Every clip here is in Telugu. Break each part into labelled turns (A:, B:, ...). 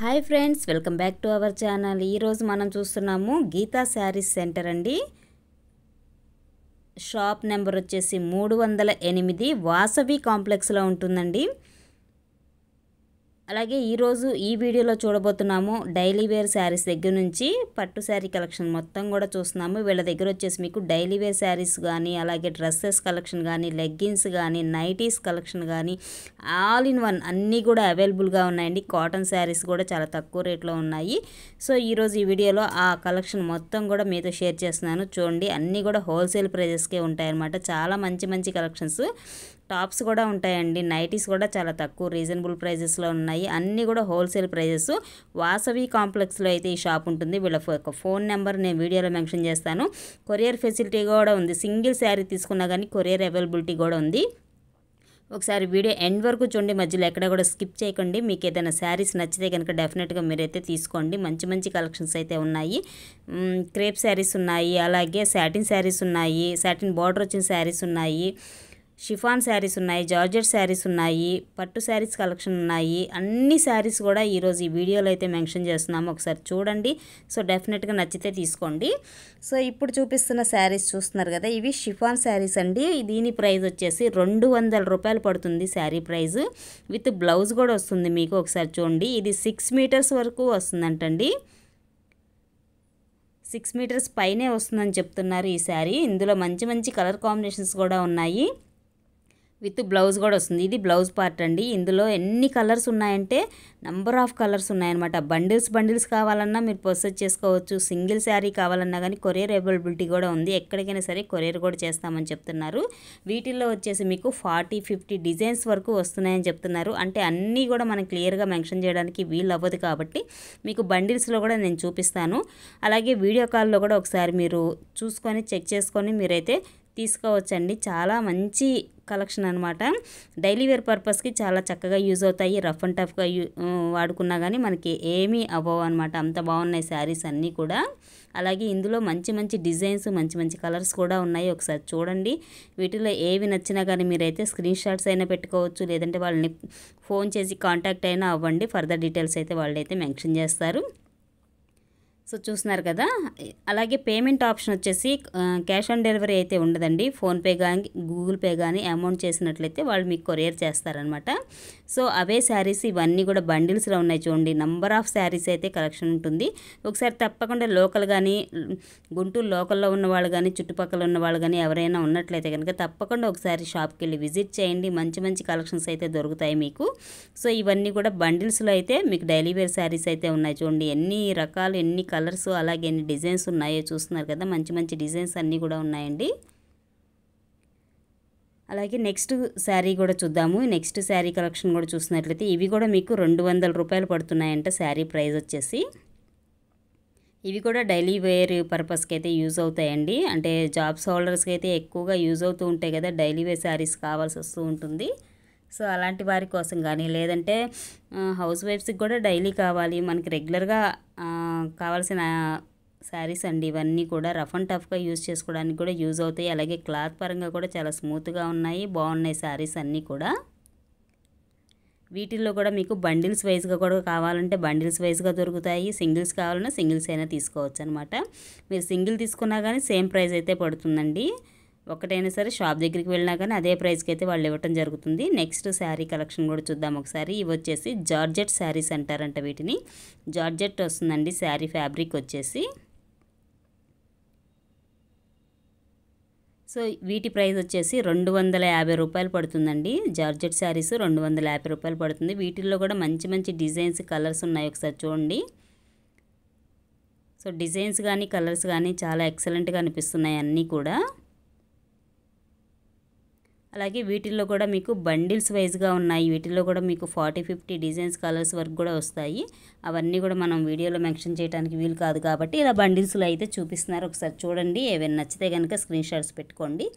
A: hi friends welcome back to our channel ఈరోజు మనం చూస్తున్నాము గీతా శారీస్ సెంటర్ అండి షాప్ నెంబర్ వచ్చేసి మూడు వందల ఎనిమిది వాసవి కాంప్లెక్స్లో ఉంటుందండి అలాగే ఈరోజు ఈ వీడియోలో చూడబోతున్నాము డైలీ వేర్ శారీస్ దగ్గర నుంచి పట్టు శారీ కలెక్షన్ మొత్తం కూడా చూస్తున్నాము వీళ్ళ దగ్గర వచ్చేసి మీకు డైలీ వేర్ శారీస్ కానీ అలాగే డ్రెస్సెస్ కలెక్షన్ కానీ లెగ్గిన్స్ కానీ నైటీస్ కలెక్షన్ కానీ ఆల్ ఇన్ వన్ అన్నీ కూడా అవైలబుల్గా ఉన్నాయండి కాటన్ శారీస్ కూడా చాలా తక్కువ రేట్లో ఉన్నాయి సో ఈరోజు ఈ వీడియోలో ఆ కలెక్షన్ మొత్తం కూడా మీతో షేర్ చేస్తున్నాను చూడండి అన్నీ కూడా హోల్సేల్ ప్రైజెస్కే ఉంటాయన్నమాట చాలా మంచి మంచి కలెక్షన్స్ టాప్స్ కూడా ఉంటాయండి నైటీస్ కూడా చాలా తక్కువ రీజనబుల్ ప్రైజెస్లో ఉన్నాయి అన్నీ కూడా హోల్సేల్ ప్రైజెస్ వాసవి కాంప్లెక్స్లో అయితే ఈ షాప్ ఉంటుంది వీళ్ళ ఫోన్ నెంబర్ నేను వీడియోలో మెన్షన్ చేస్తాను కొరియర్ ఫెసిలిటీ కూడా ఉంది సింగిల్ శారీ తీసుకున్నా కానీ కొరియర్ అవైలబిలిటీ కూడా ఉంది ఒకసారి వీడియో ఎండ్ వరకు చూడండి మధ్యలో ఎక్కడ కూడా స్కిప్ చేయకండి మీకు ఏదైనా శారీస్ నచ్చితే కనుక డెఫినెట్గా మీరైతే తీసుకోండి మంచి మంచి కలెక్షన్స్ అయితే ఉన్నాయి క్రేప్ శారీస్ ఉన్నాయి అలాగే సాటిన్ శారీస్ ఉన్నాయి సాటిన్ బార్డర్ వచ్చిన శారీస్ ఉన్నాయి షిఫాన్ శారీస్ ఉన్నాయి జార్జెట్ శారీస్ ఉన్నాయి పట్టు శారీస్ కలెక్షన్ ఉన్నాయి అన్ని శారీస్ కూడా ఈరోజు ఈ వీడియోలో అయితే మెన్షన్ చేస్తున్నాము ఒకసారి చూడండి సో డెఫినెట్గా నచ్చితే తీసుకోండి సో ఇప్పుడు చూపిస్తున్న శారీస్ చూస్తున్నారు కదా ఇవి షిఫాన్ శారీస్ అండి దీని ప్రైస్ వచ్చేసి రెండు రూపాయలు పడుతుంది శారీ ప్రైస్ విత్ బ్లౌజ్ కూడా వస్తుంది మీకు ఒకసారి చూడండి ఇది సిక్స్ మీటర్స్ వరకు వస్తుందంటండి సిక్స్ మీటర్స్ పైనే వస్తుందని చెప్తున్నారు ఈ శారీ ఇందులో మంచి మంచి కలర్ కాంబినేషన్స్ కూడా ఉన్నాయి విత్ బ్లౌజ్ కూడా వస్తుంది ఇది బ్లౌజ్ పార్ట్ అండి ఇందులో ఎన్ని కలర్స్ ఉన్నాయంటే నంబర్ ఆఫ్ కలర్స్ ఉన్నాయన్నమాట బండిల్స్ బండిల్స్ కావాలన్నా మీరు ప్రొసెస్ చేసుకోవచ్చు సింగిల్ శారీ కావాలన్నా కానీ కొరియర్ అవైలబిలిటీ కూడా ఉంది ఎక్కడికైనా సరే కొరియర్ కూడా చేస్తామని చెప్తున్నారు వీటిల్లో వచ్చేసి మీకు ఫార్టీ ఫిఫ్టీ డిజైన్స్ వరకు వస్తున్నాయని చెప్తున్నారు అంటే అన్నీ కూడా మనం క్లియర్గా మెన్షన్ చేయడానికి వీలు అవ్వదు కాబట్టి మీకు బండిల్స్లో కూడా నేను చూపిస్తాను అలాగే వీడియో కాల్లో కూడా ఒకసారి మీరు చూసుకొని చెక్ చేసుకొని మీరైతే తీసుకోవచ్చండి చాలా మంచి కలెక్షన్ అనమాట డైలీ వేర్ పర్పస్కి చాలా చక్కగా యూజ్ అవుతాయి రఫ్ అండ్ టఫ్గా వాడుకున్నా కానీ మనకి ఏమీ అవ్వవు అనమాట అంత బాగున్నాయి శారీస్ అన్నీ కూడా అలాగే ఇందులో మంచి మంచి డిజైన్స్ మంచి మంచి కలర్స్ కూడా ఉన్నాయి ఒకసారి చూడండి వీటిలో ఏవి నచ్చినా కానీ మీరైతే స్క్రీన్ షాట్స్ అయినా పెట్టుకోవచ్చు లేదంటే వాళ్ళని ఫోన్ చేసి కాంటాక్ట్ అయినా అవ్వండి ఫర్దర్ డీటెయిల్స్ అయితే అయితే మెన్షన్ చేస్తారు సో చూస్తున్నారు కదా అలాగే పేమెంట్ ఆప్షన్ వచ్చేసి క్యాష్ ఆన్ డెలివరీ అయితే ఉండదండి ఫోన్పే కానీ గూగుల్ పే కానీ అమౌంట్ చేసినట్లయితే వాళ్ళు మీకు కొరియర్ చేస్తారనమాట సో అవే శారీస్ ఇవన్నీ కూడా బండిల్స్లో ఉన్నాయి చూడండి నంబర్ ఆఫ్ శారీస్ అయితే కలెక్షన్ ఉంటుంది ఒకసారి తప్పకుండా లోకల్ కానీ గుంటూరు లోకల్లో ఉన్న వాళ్ళు కానీ చుట్టుపక్కల ఉన్న వాళ్ళు కానీ ఎవరైనా ఉన్నట్లయితే కనుక తప్పకుండా ఒకసారి షాప్కి వెళ్ళి విజిట్ చేయండి మంచి మంచి కలెక్షన్స్ అయితే దొరుకుతాయి మీకు సో ఇవన్నీ కూడా బండిల్స్లో అయితే మీకు డైలీ వేర్ శారీస్ అయితే ఉన్నాయి చూడండి ఎన్ని రకాలు ఎన్ని కలర్స్ అలాగే ఎన్ని డిజైన్స్ ఉన్నాయో చూస్తున్నారు కదా మంచి మంచి డిజైన్స్ అన్నీ కూడా ఉన్నాయండి అలాగే నెక్స్ట్ శారీ కూడా చూద్దాము నెక్స్ట్ శారీ కలెక్షన్ కూడా చూసినట్లయితే ఇవి కూడా మీకు రెండు వందల రూపాయలు పడుతున్నాయంట శారీ ప్రైస్ వచ్చేసి ఇవి కూడా డైలీ వేర్ పర్పస్కి అయితే యూజ్ అవుతాయండి అంటే జాబ్స్ హోల్డర్స్కి అయితే ఎక్కువగా యూజ్ అవుతూ ఉంటాయి కదా డైలీ వేర్ శారీస్ కావాల్సి వస్తూ ఉంటుంది సో అలాంటి వారి కోసం కానీ లేదంటే హౌస్ వైఫ్స్కి కూడా డైలీ కావాలి మనకి రెగ్యులర్గా కావాల్సిన శారీస్ అండి ఇవన్నీ కూడా రఫ్ అండ్ టఫ్గా యూజ్ చేసుకోవడానికి కూడా యూజ్ అవుతాయి అలాగే క్లాత్ పరంగా కూడా చాలా స్మూత్గా ఉన్నాయి బాగున్నాయి శారీస్ అన్నీ కూడా వీటిల్లో కూడా మీకు బండిల్స్ వైజ్గా కూడా కావాలంటే బండిల్స్ వైజ్గా దొరుకుతాయి సింగిల్స్ కావాలన్నా సింగిల్స్ అయినా తీసుకోవచ్చు అనమాట మీరు సింగిల్ తీసుకున్నా కానీ సేమ్ ప్రైస్ అయితే పడుతుందండి ఒకటైనా సరే షాప్ దగ్గరికి వెళ్ళినా కానీ అదే ప్రైస్కి అయితే వాళ్ళు ఇవ్వటం జరుగుతుంది నెక్స్ట్ శారీ కలెక్షన్ కూడా చూద్దాం ఒకసారి ఇవి వచ్చేసి జార్జెట్ శారీస్ అంటారంట వీటిని జార్జెట్ వస్తుందండి శారీ ఫ్యాబ్రిక్ వచ్చేసి సో వీటి ప్రైస్ వచ్చేసి రెండు వందల యాభై రూపాయలు పడుతుందండి జార్జెట్ శారీస్ రెండు వందల యాభై రూపాయలు పడుతుంది వీటిల్లో కూడా మంచి మంచి డిజైన్స్ కలర్స్ ఉన్నాయి ఒకసారి చూడండి సో డిజైన్స్ కానీ కలర్స్ కానీ చాలా ఎక్సలెంట్గా అనిపిస్తున్నాయి అన్నీ కూడా అలాగే వీటిల్లో కూడా మీకు బండిల్స్ వైజ్గా ఉన్నాయి వీటిల్లో కూడా మీకు ఫార్టీ ఫిఫ్టీ డిజైన్స్ కలర్స్ వరకు కూడా వస్తాయి అవన్నీ కూడా మనం వీడియోలో మెన్షన్ చేయడానికి వీలు కాదు కాబట్టి ఇలా బండిల్స్లో అయితే చూపిస్తున్నారు ఒకసారి చూడండి ఏవైనా నచ్చితే కనుక స్క్రీన్ షాట్స్ పెట్టుకోండి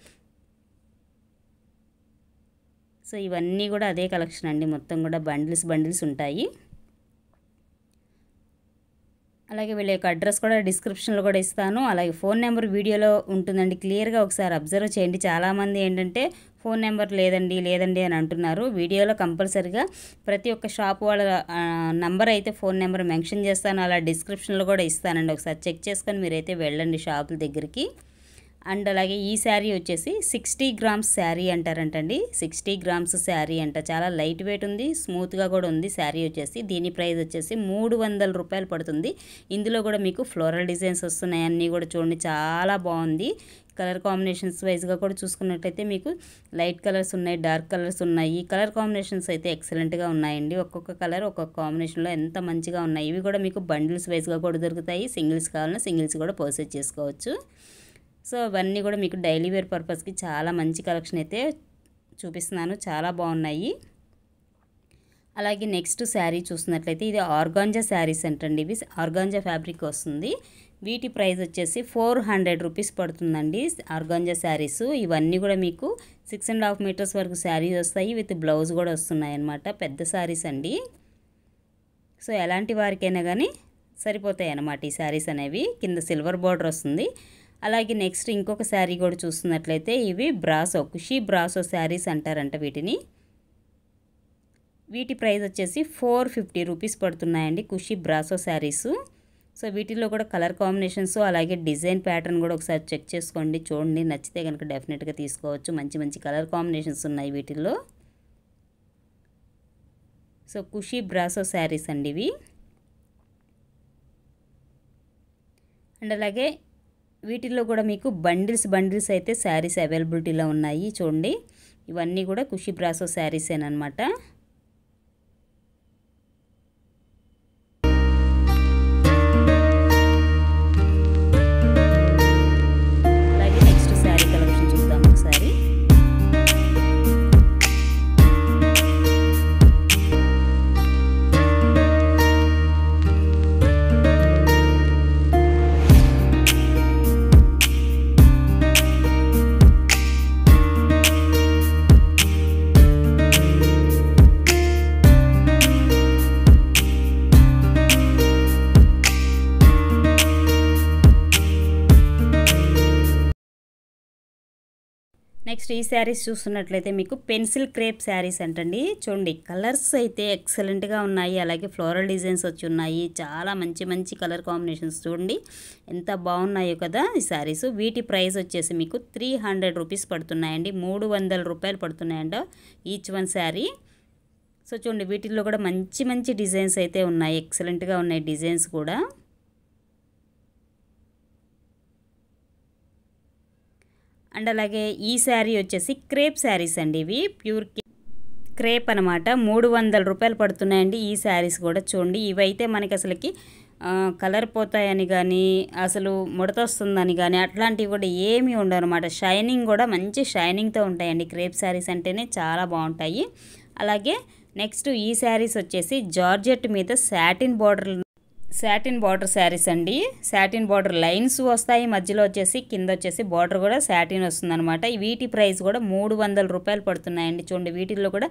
A: సో ఇవన్నీ కూడా అదే కలెక్షన్ అండి మొత్తం కూడా బండిల్స్ బండిల్స్ ఉంటాయి అలాగే వీళ్ళ యొక్క అడ్రస్ కూడా డిస్క్రిప్షన్లో కూడా ఇస్తాను అలాగే ఫోన్ నెంబర్ వీడియోలో ఉంటుందండి క్లియర్గా ఒకసారి అబ్జర్వ్ చేయండి చాలామంది ఏంటంటే ఫోన్ నెంబర్ లేదండి లేదండి అని అంటున్నారు వీడియోలో కంపల్సరిగా ప్రతి ఒక్క షాప్ వాళ్ళ నంబర్ అయితే ఫోన్ నెంబర్ మెన్షన్ చేస్తాను అలా డిస్క్రిప్షన్లో కూడా ఇస్తానండి ఒకసారి చెక్ చేసుకొని మీరైతే వెళ్ళండి షాపుల దగ్గరికి అండ్ అలాగే ఈ శారీ వచ్చేసి సిక్స్టీ గ్రామ్స్ శారీ అంటారంటండి సిక్స్టీ గ్రామ్స్ శారీ అంట చాలా లైట్ వెయిట్ ఉంది స్మూత్గా కూడా ఉంది శారీ వచ్చేసి దీని ప్రైస్ వచ్చేసి మూడు వందల రూపాయలు పడుతుంది ఇందులో కూడా మీకు ఫ్లోరల్ డిజైన్స్ వస్తున్నాయి అన్నీ కూడా చూడండి చాలా బాగుంది కలర్ కాంబినేషన్స్ వైజ్గా కూడా చూసుకున్నట్లయితే మీకు లైట్ కలర్స్ ఉన్నాయి డార్క్ కలర్స్ ఉన్నాయి ఈ కలర్ కాంబినేషన్స్ అయితే ఎక్సలెంట్గా ఉన్నాయండి ఒక్కొక్క కలర్ ఒక్కొక్క కాంబినేషన్లో ఎంత మంచిగా ఉన్నాయి ఇవి కూడా మీకు బండిల్స్ వైజ్గా కూడా దొరుకుతాయి సింగిల్స్ కావాలన్నా సింగిల్స్ కూడా పర్సెస్ చేసుకోవచ్చు సో అవన్నీ కూడా మీకు డైలీ వేర్ పర్పస్కి చాలా మంచి కలెక్షన్ అయితే చూపిస్తున్నాను చాలా బాగున్నాయి అలాగే నెక్స్ట్ శారీ చూసినట్లయితే ఇది ఆర్గాంజా శారీస్ అంటండి ఇవి ఆర్గాంజా ఫ్యాబ్రిక్ వస్తుంది వీటి ప్రైస్ వచ్చేసి ఫోర్ హండ్రెడ్ రూపీస్ పడుతుందండి ఆర్గాంజా శారీస్ ఇవన్నీ కూడా మీకు సిక్స్ అండ్ హాఫ్ మీటర్స్ వరకు శారీస్ వస్తాయి విత్ బ్లౌజ్ కూడా వస్తున్నాయి అనమాట పెద్ద శారీస్ అండి సో ఎలాంటి వారికైనా కానీ సరిపోతాయి అన్నమాట ఈ శారీస్ అనేవి కింద సిల్వర్ బార్డర్ వస్తుంది అలాగే నెక్స్ట్ ఇంకొక శారీ కూడా చూస్తున్నట్లయితే ఇవి బ్రాసో కుషీ బ్రాసో శారీస్ అంటారంట వీటిని వీటి ప్రైస్ వచ్చేసి ఫోర్ ఫిఫ్టీ రూపీస్ పడుతున్నాయండి కుషీ బ్రాసో శారీస్ సో వీటిలో కూడా కలర్ కాంబినేషన్స్ అలాగే డిజైన్ ప్యాటర్న్ కూడా ఒకసారి చెక్ చేసుకోండి చూడండి నచ్చితే కనుక డెఫినెట్గా తీసుకోవచ్చు మంచి మంచి కలర్ కాంబినేషన్స్ ఉన్నాయి వీటిల్లో సో కుషీ బ్రాసో శారీస్ అండి ఇవి అండ్ అలాగే వీటిల్లో కూడా మీకు బండిల్స్ బండిల్స్ అయితే శారీస్ అవైలబిలిటీలో ఉన్నాయి చూడండి ఇవన్నీ కూడా కుషి బ్రాసో శారీసేనమాట నెక్స్ట్ ఈ శారీస్ చూస్తున్నట్లయితే మీకు పెన్సిల్ క్రేప్ శారీస్ అంటండి చూడండి కలర్స్ అయితే ఎక్సలెంట్గా ఉన్నాయి అలాగే ఫ్లోరల్ డిజైన్స్ వచ్చి ఉన్నాయి చాలా మంచి మంచి కలర్ కాంబినేషన్స్ చూడండి ఎంత బాగున్నాయో కదా ఈ శారీస్ వీటి ప్రైస్ వచ్చేసి మీకు త్రీ హండ్రెడ్ రూపీస్ పడుతున్నాయండి మూడు వందల రూపాయలు పడుతున్నాయండి ఈచ్ వన్ శారీ సో చూడండి వీటిల్లో కూడా మంచి మంచి డిజైన్స్ అయితే ఉన్నాయి ఎక్సలెంట్గా ఉన్నాయి డిజైన్స్ కూడా అండ్ అలాగే ఈ శారీ వచ్చేసి క్రేప్ శారీస్ అండి ఇవి ప్యూర్ క్రేప్ అనమాట మూడు వందల రూపాయలు పడుతున్నాయండి ఈ శారీస్ కూడా చూడండి ఇవైతే మనకి అసలుకి కలర్ పోతాయని కానీ అసలు ముడతొస్తుందని కానీ అట్లాంటివి కూడా ఏమీ ఉండవు అనమాట షైనింగ్ కూడా మంచి షైనింగ్తో ఉంటాయండి క్రేప్ శారీస్ అంటేనే చాలా బాగుంటాయి అలాగే నెక్స్ట్ ఈ శారీస్ వచ్చేసి జార్జెట్ మీద satin border satin border saris అండి శాటిన్ బార్డర్ లైన్స్ వస్తాయి మధ్యలో వచ్చేసి కింద వచ్చేసి బార్డర్ కూడా శాటిన్ వస్తుందనమాట వీటి ప్రైస్ కూడా మూడు వందల రూపాయలు పడుతున్నాయండి చూడండి వీటిల్లో కూడా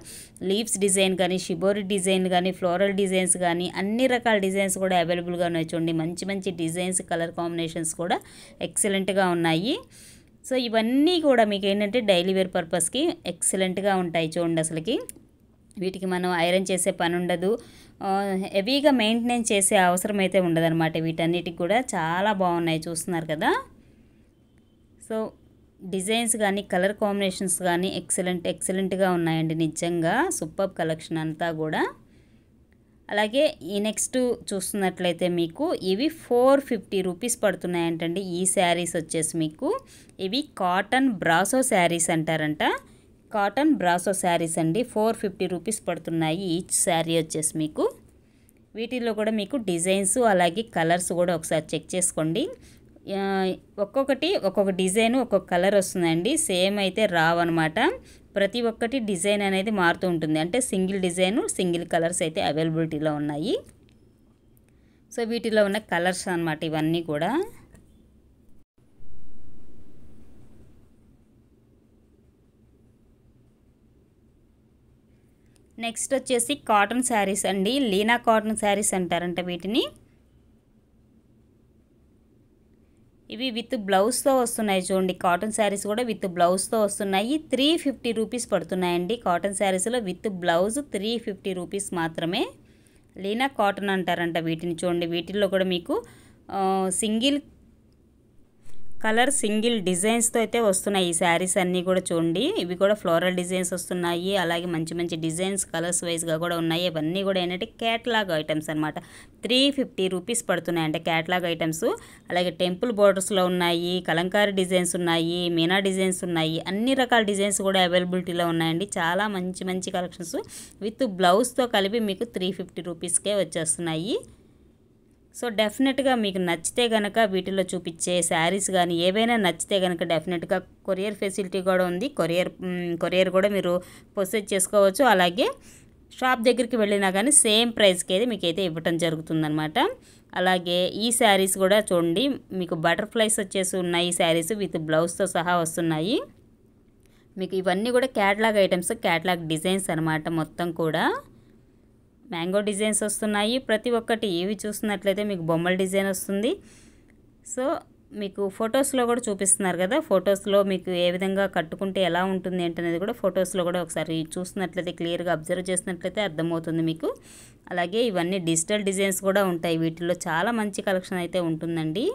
A: లీవ్స్ డిజైన్ కానీ షిబోరి డిజైన్ కానీ ఫ్లోరల్ డిజైన్స్ కానీ అన్ని రకాల డిజైన్స్ కూడా అవైలబుల్గా ఉన్నాయి చూడండి మంచి మంచి డిజైన్స్ కలర్ కాంబినేషన్స్ కూడా ఎక్సలెంట్గా ఉన్నాయి సో ఇవన్నీ కూడా మీకు ఏంటంటే డైలీ వేర్ పర్పస్కి ఎక్సలెంట్గా ఉంటాయి చూడండి అసలుకి వీటికి మనం ఐరన్ చేసే పని ఉండదు హెవీగా మెయింటెనెన్స్ చేసే అవసరం అయితే ఉండదన్నమాట వీటన్నిటికి కూడా చాలా బాగున్నాయి చూస్తున్నారు కదా సో డిజైన్స్ కానీ కలర్ కాంబినేషన్స్ కానీ ఎక్సలెంట్ ఎక్సలెంట్గా ఉన్నాయండి నిజంగా సూపర్ కలెక్షన్ అంతా కూడా అలాగే ఈ నెక్స్ట్ చూస్తున్నట్లయితే మీకు ఇవి ఫోర్ ఫిఫ్టీ రూపీస్ పడుతున్నాయంటండి ఈ శారీస్ వచ్చేసి మీకు ఇవి కాటన్ బ్రాసో శారీస్ అంటారంట కాటన్ బ్రాసో శారీస్ అండి ఫోర్ ఫిఫ్టీ రూపీస్ పడుతున్నాయి ఈచ్ శారీ వచ్చేసి మీకు వీటిలో కూడా మీకు డిజైన్స్ అలాగే కలర్స్ కూడా ఒకసారి చెక్ చేసుకోండి ఒక్కొక్కటి ఒక్కొక్క డిజైన్ ఒక్కొక్క కలర్ వస్తుందండి సేమ్ అయితే రావన్నమాట ప్రతి ఒక్కటి డిజైన్ అనేది మారుతూ ఉంటుంది అంటే సింగిల్ డిజైన్ సింగిల్ కలర్స్ అయితే అవైలబిలిటీలో ఉన్నాయి సో వీటిలో ఉన్న కలర్స్ అనమాట ఇవన్నీ కూడా నెక్స్ట్ వచ్చేసి కాటన్ శారీస్ అండి లీనా కాటన్ శారీస్ అంటారంట వీటిని ఇవి విత్ బ్లౌజ్తో వస్తున్నాయి చూడండి కాటన్ శారీస్ కూడా విత్ బ్లౌజ్తో వస్తున్నాయి త్రీ ఫిఫ్టీ రూపీస్ పడుతున్నాయండి కాటన్ శారీస్లో with blouse three fifty rupees మాత్రమే లీనా కాటన్ అంటారంట వీటిని చూడండి వీటిల్లో కూడా మీకు సింగిల్ కలర్ సింగిల్ డిజైన్స్తో అయితే వస్తున్నాయి ఈ శారీస్ అన్నీ కూడా చూడండి ఇవి కూడా ఫ్లోరల్ డిజైన్స్ వస్తున్నాయి అలాగే మంచి మంచి డిజైన్స్ కలర్స్ వైజ్గా కూడా ఉన్నాయి ఇవన్నీ కూడా ఏంటంటే క్యాట్లాగ్ ఐటమ్స్ అనమాట త్రీ ఫిఫ్టీ రూపీస్ పడుతున్నాయి అంటే క్యాట్లాగ్ ఐటమ్స్ అలాగే టెంపుల్ బోర్డర్స్లో ఉన్నాయి కలంకారీ డిజైన్స్ ఉన్నాయి మీనా డిజైన్స్ ఉన్నాయి అన్ని రకాల డిజైన్స్ కూడా అవైలబిలిటీలో ఉన్నాయండి చాలా మంచి మంచి కలెక్షన్స్ విత్ బ్లౌజ్తో కలిపి మీకు త్రీ ఫిఫ్టీ రూపీస్కే వచ్చేస్తున్నాయి సో డెఫినెట్గా మీకు నచ్చితే కనుక వీటిలో చూపించే శారీస్ కానీ ఏవైనా నచ్చితే కనుక డెఫినెట్గా కొరియర్ ఫెసిలిటీ కూడా ఉంది కొరియర్ కొరియర్ కూడా మీరు ప్రొసెస్ చేసుకోవచ్చు అలాగే షాప్ దగ్గరికి వెళ్ళినా కానీ సేమ్ ప్రైస్కి అయితే మీకు అయితే ఇవ్వటం జరుగుతుందన్నమాట అలాగే ఈ శారీస్ కూడా చూడండి మీకు బటర్ఫ్లైస్ వచ్చేసి ఉన్నాయి ఈ శారీస్ విత్ బ్లౌజ్తో సహా వస్తున్నాయి మీకు ఇవన్నీ కూడా క్యాట్లాగ్ ఐటమ్స్ క్యాట్లాగ్ డిజైన్స్ అనమాట మొత్తం కూడా మ్యాంగో డిజైన్స్ వస్తున్నాయి ప్రతి ఒక్కటి ఏవి చూస్తున్నట్లయితే మీకు బొమ్మల డిజైన్ వస్తుంది సో మీకు ఫొటోస్లో కూడా చూపిస్తున్నారు కదా ఫొటోస్లో మీకు ఏ విధంగా కట్టుకుంటే ఎలా ఉంటుంది ఏంటనేది కూడా ఫొటోస్లో కూడా ఒకసారి చూసినట్లయితే క్లియర్గా అబ్జర్వ్ చేసినట్లయితే అర్థమవుతుంది మీకు అలాగే ఇవన్నీ డిజిటల్ డిజైన్స్ కూడా ఉంటాయి వీటిల్లో చాలా మంచి కలెక్షన్ అయితే ఉంటుందండి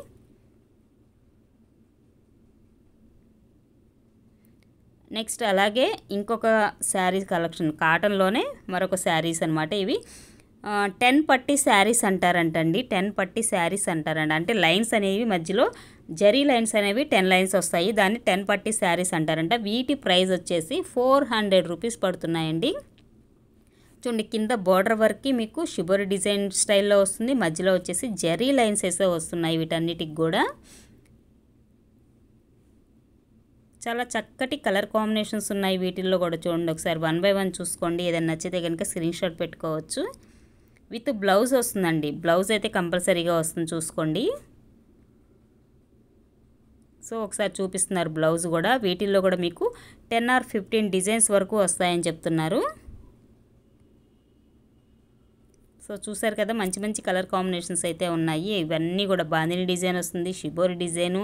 A: నెక్స్ట్ అలాగే ఇంకొక శారీ కలెక్షన్ కాటన్లోనే మరొక శారీస్ అనమాట ఇవి టెన్ పట్టి శారీస్ అంటారంటండి టెన్ పట్టి శారీస్ అంటారండి అంటే లైన్స్ అనేవి మధ్యలో జరీ లైన్స్ అనేవి టెన్ లైన్స్ వస్తాయి దాన్ని టెన్ పట్టి శారీస్ అంటారంట వీటి ప్రైస్ వచ్చేసి ఫోర్ హండ్రెడ్ రూపీస్ పడుతున్నాయండి చూడండి కింద బార్డర్ వర్క్కి మీకు షుగర్ డిజైన్ స్టైల్లో వస్తుంది మధ్యలో వచ్చేసి జరీ లైన్స్ వేసే వస్తున్నాయి వీటన్నిటికి కూడా చాలా చక్కటి కలర్ కాంబినేషన్స్ ఉన్నాయి వీటిల్లో కూడా చూడండి ఒకసారి వన్ బై వన్ చూసుకోండి ఏదైనా నచ్చితే కనుక స్క్రీన్ షాట్ పెట్టుకోవచ్చు విత్ బ్లౌజ్ వస్తుందండి బ్లౌజ్ అయితే కంపల్సరీగా వస్తుంది చూసుకోండి సో ఒకసారి చూపిస్తున్నారు బ్లౌజ్ కూడా వీటిల్లో కూడా మీకు టెన్ ఆర్ ఫిఫ్టీన్ డిజైన్స్ వరకు వస్తాయని చెప్తున్నారు సో చూసారు కదా మంచి మంచి కలర్ కాంబినేషన్స్ అయితే ఉన్నాయి ఇవన్నీ కూడా బాందిని డిజైన్ వస్తుంది షిబోరి డిజైను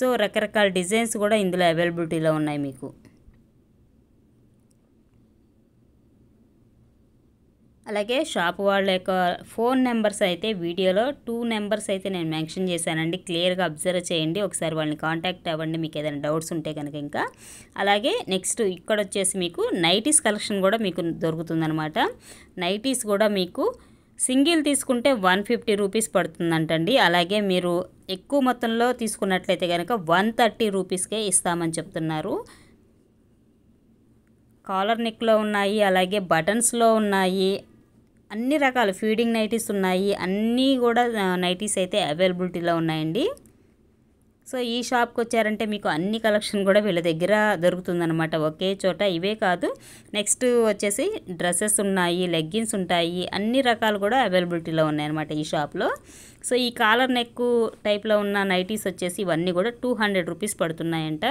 A: సో రకరకాల డిజైన్స్ కూడా ఇందులో అవైలబిలిటీలో ఉన్నాయి మీకు అలాగే షాప్ వాళ్ళ యొక్క ఫోన్ నెంబర్స్ అయితే వీడియోలో టూ నెంబర్స్ అయితే నేను మెన్షన్ చేశానండి క్లియర్గా అబ్జర్వ్ చేయండి ఒకసారి వాళ్ళని కాంటాక్ట్ అవ్వండి మీకు ఏదైనా డౌట్స్ ఉంటే కనుక ఇంకా అలాగే నెక్స్ట్ ఇక్కడ వచ్చేసి మీకు నైటీస్ కలెక్షన్ కూడా మీకు దొరుకుతుందనమాట నైటీస్ కూడా మీకు సింగిల్ తీసుకుంటే వన్ ఫిఫ్టీ రూపీస్ పడుతుందంటండి అలాగే మీరు ఎక్కువ మొత్తంలో తీసుకున్నట్లయితే కనుక వన్ థర్టీ రూపీస్కే ఇస్తామని చెప్తున్నారు కాలర్ నెక్లో ఉన్నాయి అలాగే బటన్స్లో ఉన్నాయి అన్ని రకాల ఫీడింగ్ నైటీస్ ఉన్నాయి అన్నీ కూడా నైటీస్ అయితే అవైలబిలిటీలో ఉన్నాయండి సో ఈ షాప్కి వచ్చారంటే మీకు అన్ని కలెక్షన్ కూడా వీళ్ళ దగ్గర దొరుకుతుందనమాట ఒకే చోట ఇవే కాదు నెక్స్ట్ వచ్చేసి డ్రెస్సెస్ ఉన్నాయి లెగ్గిన్స్ ఉంటాయి అన్ని రకాలు కూడా అవైలబిలిటీలో ఉన్నాయన్నమాట ఈ షాప్లో సో ఈ కాలర్ నెక్ టైప్లో ఉన్న నైటీస్ వచ్చేసి ఇవన్నీ కూడా టూ హండ్రెడ్ రూపీస్ పడుతున్నాయంట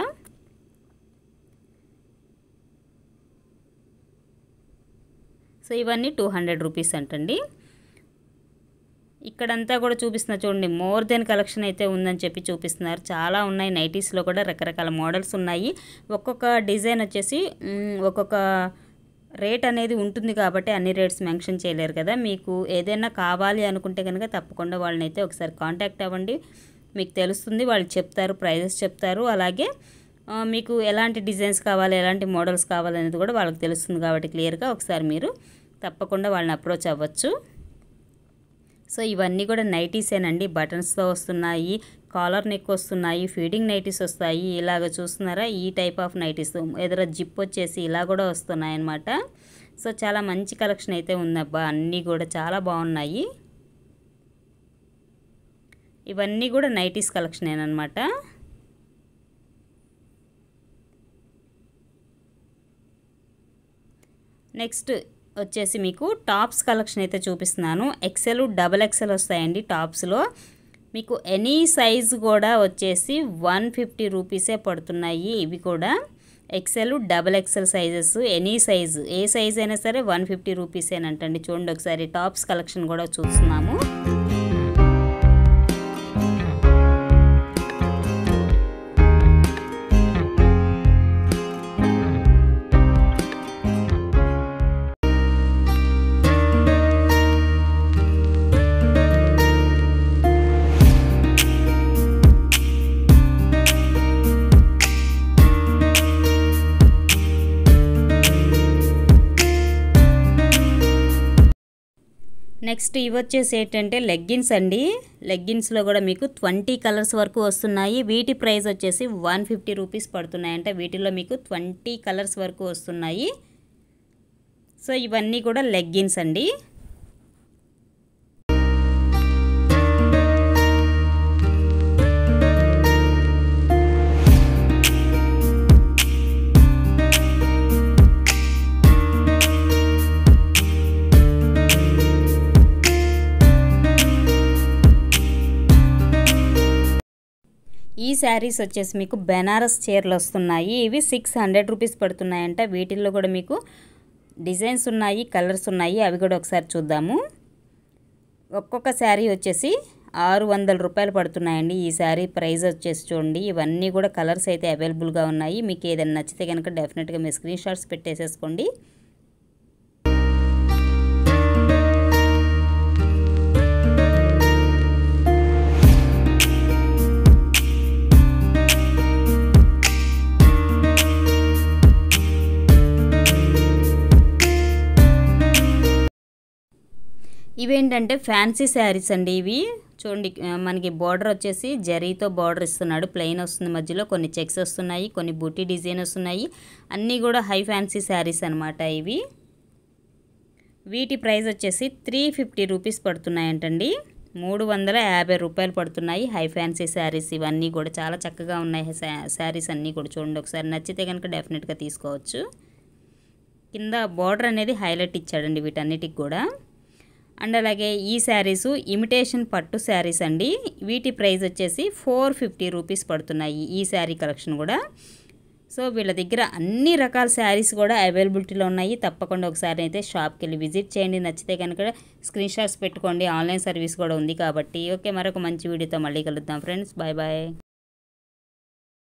A: సో ఇవన్నీ టూ హండ్రెడ్ రూపీస్ అంటండి ఇక్కడంతా కూడా చూపిస్తున్నా చూడండి మోర్ దెన్ కలెక్షన్ అయితే ఉందని చెప్పి చూపిస్తున్నారు చాలా ఉన్నాయి నైటీస్లో కూడా రకరకాల మోడల్స్ ఉన్నాయి ఒక్కొక్క డిజైన్ వచ్చేసి ఒక్కొక్క రేట్ అనేది ఉంటుంది కాబట్టి అన్ని రేట్స్ మెన్షన్ చేయలేరు కదా మీకు ఏదైనా కావాలి అనుకుంటే కనుక తప్పకుండా వాళ్ళని అయితే ఒకసారి కాంటాక్ట్ అవ్వండి మీకు తెలుస్తుంది వాళ్ళు చెప్తారు ప్రైజెస్ చెప్తారు అలాగే మీకు ఎలాంటి డిజైన్స్ కావాలి ఎలాంటి మోడల్స్ కావాలనేది కూడా వాళ్ళకి తెలుస్తుంది కాబట్టి క్లియర్గా ఒకసారి మీరు తప్పకుండా వాళ్ళని అప్రోచ్ అవ్వచ్చు సో ఇవన్నీ కూడా నైటీసేనండి బటన్స్తో వస్తున్నాయి కాలర్ నెక్ వస్తున్నాయి ఫీడింగ్ నైటీస్ వస్తాయి ఇలాగ చూస్తున్నారా ఈ టైప్ ఆఫ్ నైటీస్ ఎదుర జిప్ వచ్చేసి ఇలా కూడా వస్తున్నాయి అనమాట సో చాలా మంచి కలెక్షన్ అయితే ఉందబ్బా అన్నీ కూడా చాలా బాగున్నాయి ఇవన్నీ కూడా నైటీస్ కలెక్షన్ అనమాట నెక్స్ట్ వచ్చేసి మీకు టాప్స్ కలెక్షన్ అయితే చూపిస్తున్నాను ఎక్సెల్ డబల్ ఎక్సెల్ వస్తాయండి టాప్స్లో మీకు ఎనీ సైజ్ కూడా వచ్చేసి వన్ ఫిఫ్టీ రూపీసే పడుతున్నాయి ఇవి కూడా XL double XL sizes any size ఏ సైజ్ అయినా సరే వన్ ఫిఫ్టీ రూపీసేనంటండి చూడండి ఒకసారి టాప్స్ కలెక్షన్ కూడా చూస్తున్నాము నెక్స్ట్ ఇవి వచ్చేసి ఏంటంటే లెగ్గిన్స్ అండి లెగ్గిన్స్లో కూడా మీకు ట్వంటీ కలర్స్ వరకు వస్తున్నాయి వీటి ప్రైస్ వచ్చేసి వన్ ఫిఫ్టీ రూపీస్ పడుతున్నాయంటే వీటిలో మీకు ట్వంటీ కలర్స్ వరకు వస్తున్నాయి సో ఇవన్నీ కూడా లెగ్గిన్స్ అండి ఈ శారీస్ వచ్చేసి మీకు బెనారస్ చీరలు వస్తున్నాయి ఇవి సిక్స్ హండ్రెడ్ రూపీస్ పడుతున్నాయంట వీటిల్లో కూడా మీకు డిజైన్స్ ఉన్నాయి కలర్స్ ఉన్నాయి అవి కూడా ఒకసారి చూద్దాము ఒక్కొక్క శారీ వచ్చేసి ఆరు వందల రూపాయలు పడుతున్నాయండి ఈ శారీ ప్రైస్ వచ్చేసి చూడండి ఇవన్నీ కూడా కలర్స్ అయితే అవైలబుల్గా ఉన్నాయి మీకు ఏదైనా నచ్చితే కనుక డెఫినెట్గా మీరు స్క్రీన్ షాట్స్ పెట్టేసేసుకోండి ఇవేంటంటే ఫ్యాన్సీ శారీస్ అండి ఇవి చూడండి మనకి బార్డర్ వచ్చేసి జరీతో బార్డర్ ఇస్తున్నాడు ప్లెయిన్ వస్తుంది మధ్యలో కొన్ని చెక్స్ వస్తున్నాయి కొన్ని బూటీ డిజైన్ వస్తున్నాయి అన్నీ కూడా హై ఫ్యాన్సీ శారీస్ అనమాట ఇవి వీటి ప్రైస్ వచ్చేసి త్రీ ఫిఫ్టీ రూపీస్ పడుతున్నాయంటండి మూడు వందల యాభై రూపాయలు పడుతున్నాయి హై ఫ్యాన్సీ శారీస్ ఇవన్నీ కూడా చాలా చక్కగా ఉన్నాయి శారీస్ అన్నీ కూడా చూడండి ఒకసారి నచ్చితే కనుక డెఫినెట్గా తీసుకోవచ్చు కింద బార్డర్ అనేది హైలైట్ ఇచ్చాడండి వీటన్నిటికి కూడా అండ్ అలాగే ఈ శారీసు ఇమిటేషన్ పట్టు శారీస్ అండి వీటి ప్రైస్ వచ్చేసి ఫోర్ ఫిఫ్టీ రూపీస్ పడుతున్నాయి ఈ శారీ కలెక్షన్ కూడా సో వీళ్ళ దగ్గర అన్ని రకాల శారీస్ కూడా అవైలబిలిటీలో ఉన్నాయి తప్పకుండా ఒకసారి అయితే షాప్కి వెళ్ళి విజిట్ చేయండి నచ్చితే కనుక స్క్రీన్ షాట్స్ పెట్టుకోండి ఆన్లైన్ సర్వీస్ కూడా ఉంది కాబట్టి ఓకే మరొక మంచి వీడియోతో మళ్ళీ కలుద్దాం ఫ్రెండ్స్ బాయ్ బాయ్